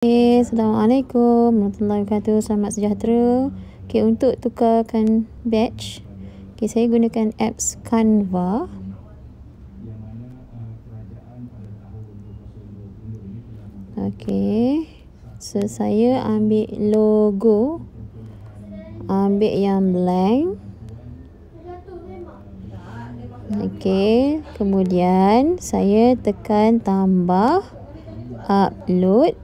Okay, Assalamualaikum warahmatullahi wabarakatuh Selamat sejahtera okay, Untuk tukarkan batch okay, Saya gunakan apps Canva Okay So saya ambil logo Ambil yang blank Okay Kemudian saya tekan tambah Upload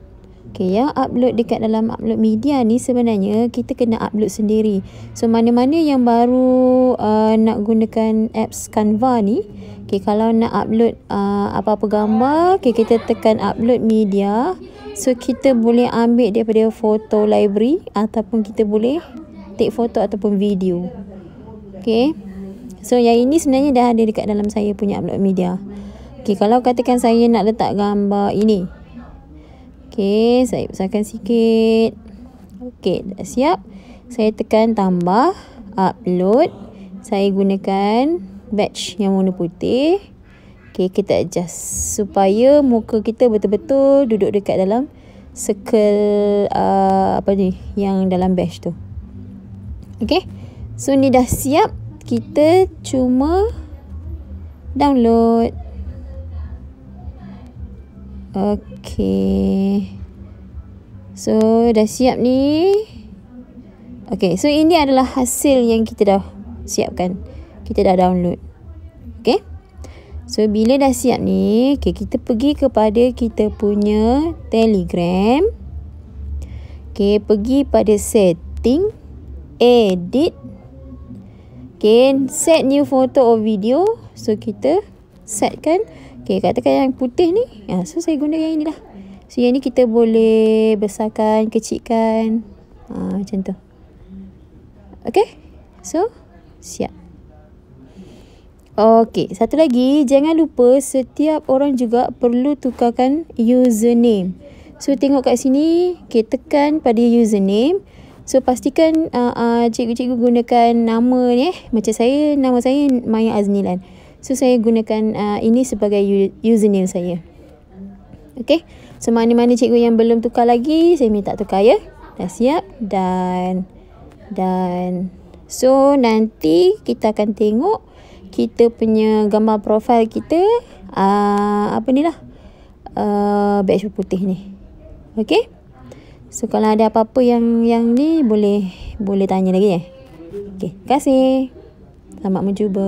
Okay, yang upload dekat dalam upload media ni sebenarnya kita kena upload sendiri. So, mana-mana yang baru uh, nak gunakan apps Canva ni. Okay, kalau nak upload uh, apa-apa uh, gambar, okay, kita tekan upload media. So, kita boleh ambil daripada foto library ataupun kita boleh take foto ataupun video. Okay. So, yang ini sebenarnya dah ada dekat dalam saya punya upload media. Okay, kalau katakan saya nak letak gambar ini. Okey, saya besarkan sikit. Okey, dah siap. Saya tekan tambah, upload. Saya gunakan batch yang warna putih. Okey, kita adjust supaya muka kita betul-betul duduk dekat dalam circle uh, apa ni yang dalam batch tu. Okey. So ni dah siap. Kita cuma download. Okay. So dah siap ni. Okay. So ini adalah hasil yang kita dah siapkan. Kita dah download. Okay. So bila dah siap ni. Okay. Kita pergi kepada kita punya telegram. Okay. Pergi pada setting. Edit. Okay. Set new photo or video. So kita. Kita set kan. Okay, katakan yang putih ni. Ya, so, saya guna yang inilah. So, yang ni kita boleh besarkan, kecikkan. Ha, macam tu. Okay. So, siap. Okay, satu lagi. Jangan lupa setiap orang juga perlu tukarkan username. So, tengok kat sini. Okay, tekan pada username. So, pastikan cikgu-cikgu uh, uh, gunakan nama ni eh. Macam saya, nama saya Maya Aznilan. So saya gunakan uh, ini sebagai username saya. Okay. So mana-mana cikgu yang belum tukar lagi. Saya minta tukar ya. Dah siap. Dan. Dan. So nanti kita akan tengok. Kita punya gambar profil kita. Uh, apa ni lah. Uh, badge putih ni. Okay. So kalau ada apa-apa yang yang ni. Boleh boleh tanya lagi ya. Okay. Terima kasih. Selamat mencuba.